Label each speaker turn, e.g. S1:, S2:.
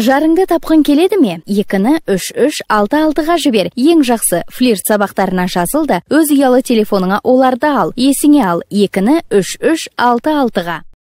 S1: жарыңды тапқың келеді ме екіні үш үш алты алтыға жібер ең жақсы флирт сабақтарына жазыл да өз ұялы телефоныңа оларды ал есіңе ал екіні үш үш алты алтыға